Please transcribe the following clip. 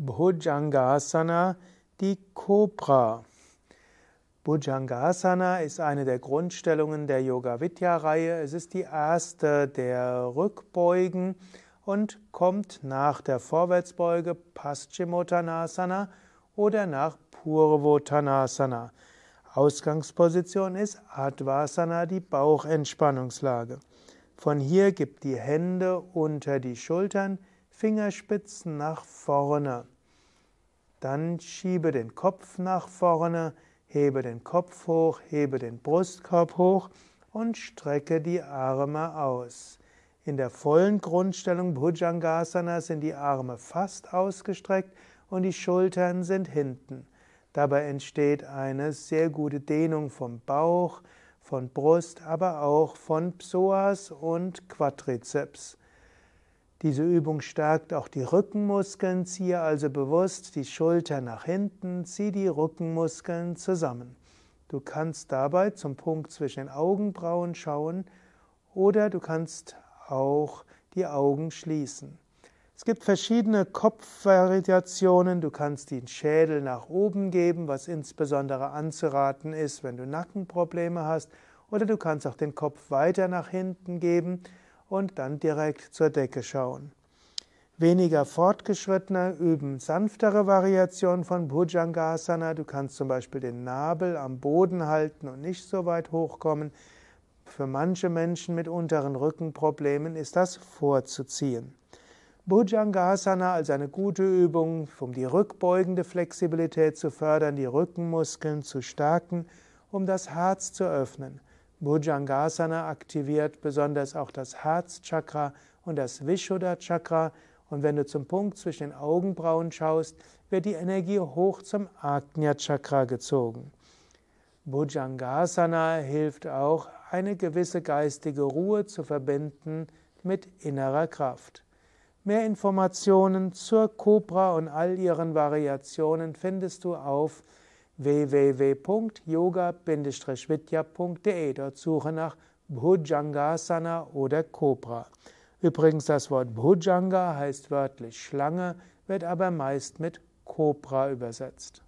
Bhujangasana, die Kobra. Bhujangasana ist eine der Grundstellungen der Yoga Vidya Reihe. Es ist die erste der Rückbeugen und kommt nach der Vorwärtsbeuge Paschimottanasana oder nach Purvottanasana. Ausgangsposition ist Advasana, die Bauchentspannungslage. Von hier gibt die Hände unter die Schultern, Fingerspitzen nach vorne. Dann schiebe den Kopf nach vorne, hebe den Kopf hoch, hebe den Brustkorb hoch und strecke die Arme aus. In der vollen Grundstellung Bhujangasana sind die Arme fast ausgestreckt und die Schultern sind hinten. Dabei entsteht eine sehr gute Dehnung vom Bauch, von Brust, aber auch von Psoas und Quadrizeps. Diese Übung stärkt auch die Rückenmuskeln. Ziehe also bewusst die Schulter nach hinten, ziehe die Rückenmuskeln zusammen. Du kannst dabei zum Punkt zwischen den Augenbrauen schauen oder du kannst auch die Augen schließen. Es gibt verschiedene Kopfvariationen. Du kannst den Schädel nach oben geben, was insbesondere anzuraten ist, wenn du Nackenprobleme hast. Oder du kannst auch den Kopf weiter nach hinten geben und dann direkt zur Decke schauen. Weniger Fortgeschrittene üben sanftere Variationen von Bhujangasana. Du kannst zum Beispiel den Nabel am Boden halten und nicht so weit hochkommen. Für manche Menschen mit unteren Rückenproblemen ist das vorzuziehen. Bhujangasana als eine gute Übung, um die rückbeugende Flexibilität zu fördern, die Rückenmuskeln zu stärken, um das Herz zu öffnen. Bhujangasana aktiviert besonders auch das Herzchakra und das Vishuddha Chakra. Und wenn du zum Punkt zwischen den Augenbrauen schaust, wird die Energie hoch zum Agnya Chakra gezogen. Bhujangasana hilft auch, eine gewisse geistige Ruhe zu verbinden mit innerer Kraft. Mehr Informationen zur Cobra und all ihren Variationen findest du auf www.yoga-vidya.de. Dort suche nach Bhujangasana oder Cobra. Übrigens, das Wort Bhujanga heißt wörtlich Schlange, wird aber meist mit Cobra übersetzt.